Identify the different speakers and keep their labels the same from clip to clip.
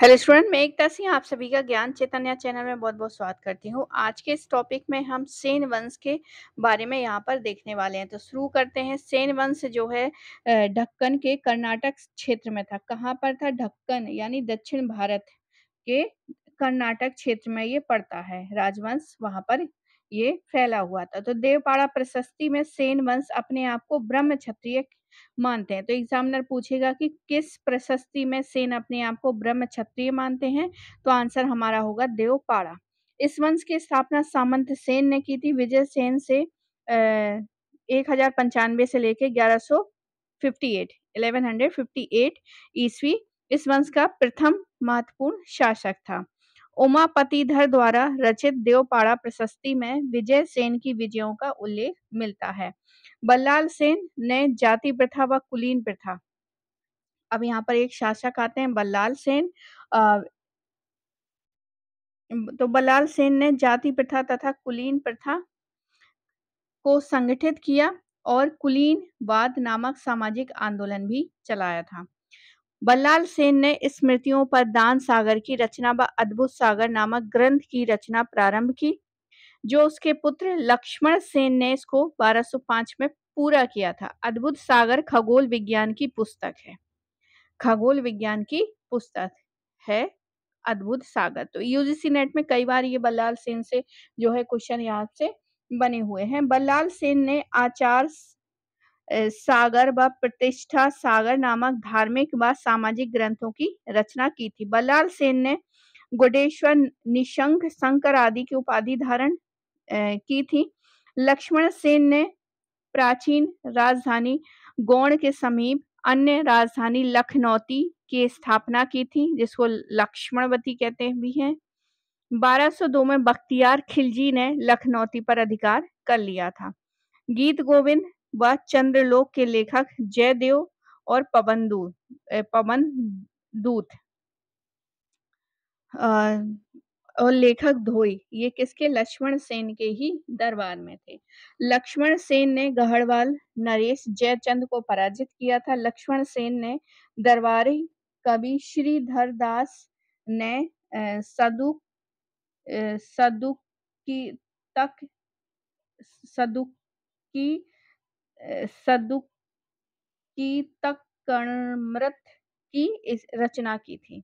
Speaker 1: hello student मैं एकता सिंह आप सभी का ज्ञान चैतन्य चैनल में बहुत बहुत स्वागत करती हूँ आज के इस टॉपिक में हम सेन वंश के बारे में यहाँ पर देखने वाले हैं तो शुरू करते हैं सेन वंश जो है ढक्कन के कर्नाटक क्षेत्र में था कहाँ पर था ढक्कन यानी दक्षिण भारत के कर्नाटक क्षेत्र में ये पड़ता है राजवंश वहाँ पर ये फैला हुआ था तो देवपाड़ा प्रशस्ति में सेन वंश अपने आप को ब्रह्म क्षत्रिय मानते हैं तो एग्जामिनर पूछेगा कि किस प्रशस्ति में सेन अपने आप को ब्रह्म क्षत्रिय मानते हैं तो आंसर हमारा होगा देवपाड़ा इस वंश की स्थापना सामंत सेन ने की थी विजय सेन से एक हजार पंचानवे से लेकर ग्यारह सो fifty eight eleven hundred fifty eight ईस्वी इस वंश का प्रथम महत्वपूर्ण शासक था उमापतिधर द्वारा रचित देवपाड़ा प्रशस्ति में विजय सेन की विजयों का उल्लेख मिलता है बल्लाल सेन ने जाति प्रथा व कुलीन प्रथा अब यहाँ पर एक शासक आते हैं बल्लाल सेन तो बल्लाल सेन ने जाति प्रथा तथा कुलीन प्रथा को संगठित किया और कुलीन वाद नामक सामाजिक आंदोलन भी चलाया था बल्लाल सेन ने स्मृतियों पर दान सागर की रचना व अद्भुत सागर नामक ग्रंथ की रचना प्रारंभ की जो उसके पुत्र लक्ष्मण सेन ने इसको 1205 में पूरा किया था अद्भुत सागर खगोल विज्ञान की पुस्तक है खगोल विज्ञान की पुस्तक है अद्भुत सागर तो यूजीसी नेट में कई बार ये बल्लाल सेन से जो है क्वेश्चन यहाँ से बने हुए हैं बल्लाल सेन ने आचार सागर व प्रतिष्ठा सागर नामक धार्मिक व सामाजिक ग्रंथों की रचना की थी बल्लाल सेन ने गुडेश्वर निशंक शंकर आदि की उपाधि धारण की थी लक्ष्मण सेन ने प्राचीन राजधानी गोण के समीप अन्य राजधानी लखनौती की स्थापना की थी जिसको लक्ष्मणवती कहते भी हैं 1202 में बख्तियार खिलजी ने लखनौती पर अधिकार कर लिया था गीत गोविंद व चंद्रलोक के लेखक जयदेव और पवन दूत पवन दूत और लेखक धोई ये किसके लक्ष्मण सेन के ही दरबार में थे लक्ष्मण सेन ने गहड़वाल नरेश जयचंद को पराजित किया था लक्ष्मण सेन ने दरबारी कवि श्रीधरदास ने सदुक सदुक की तक सदुक की सदुकीतकर्मृत की इस रचना की थी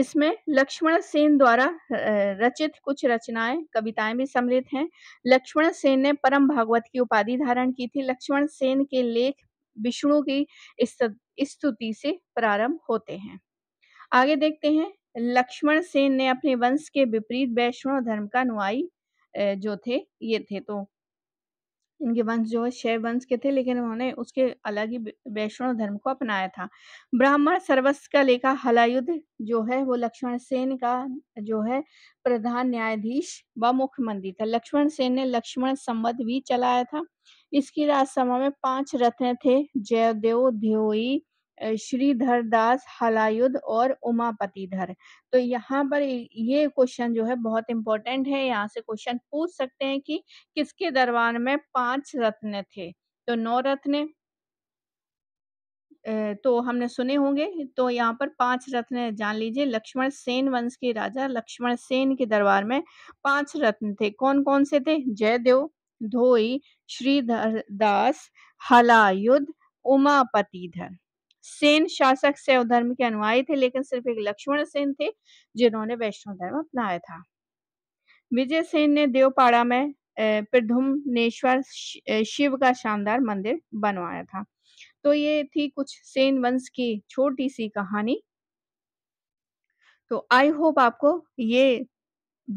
Speaker 1: इसमें लक्ष्मण सेन द्वारा रचित कुछ रचनाएं कविताएं भी सम्मिलित हैं लक्ष्मण सेन ने परम भागवत की उपाधि धारण की थी लक्ष्मण सेन के लेख विष्णु की स्तुति से प्रारंभ होते हैं आगे देखते हैं लक्ष्मण सेन ने अपने वंश के विपरीत वैष्णव धर्म का अनुयायी जो थे ये थे तो इनके वंश जो है शैव वंश के थे लेकिन उन्होंने उसके अलग ही वैष्णव धर्म को अपनाया था ब्राह्मण सर्वस्व का लेखा हलायुद्ध जो है वो लक्ष्मण सेन का जो है प्रधान न्यायाधीश व मुख्यमंत्री था लक्ष्मण सेन ने लक्ष्मण संबद्ध भी चलाया था इसकी राजसभा में पांच रत्न थे जयदेव देवई श्रीधर दास और उमापतिधर तो यहाँ पर ये क्वेश्चन जो है बहुत इंपॉर्टेंट है यहाँ से क्वेश्चन पूछ सकते हैं कि किसके दरबार में पांच रत्न थे तो नौ रत्न तो हमने सुने होंगे तो यहाँ पर पांच रत्न जान लीजिए लक्ष्मण सेन वंश के राजा लक्ष्मण सेन के दरबार में पांच रत्न थे कौन कौन से थे जयदेव धोई श्रीधर दास उमापतिधर सेन शासक से धर्म के अनुयायी थे लेकिन सिर्फ एक लक्ष्मण सेन थे जिन्होंने वैष्णव धर्म अपनाया था विजय सेन ने देवपाड़ा में प्रधुमनेश्वर शिव का शानदार मंदिर बनवाया था तो ये थी कुछ सेन वंश की छोटी सी कहानी तो आई होप आपको ये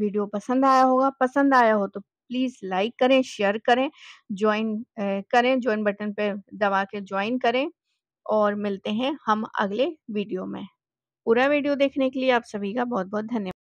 Speaker 1: वीडियो पसंद आया होगा पसंद आया हो तो प्लीज लाइक करें शेयर करें ज्वाइन करें ज्वाइन बटन पे दबा के ज्वाइन करें और मिलते हैं हम अगले वीडियो में पूरा वीडियो देखने के लिए आप सभी का बहुत बहुत धन्यवाद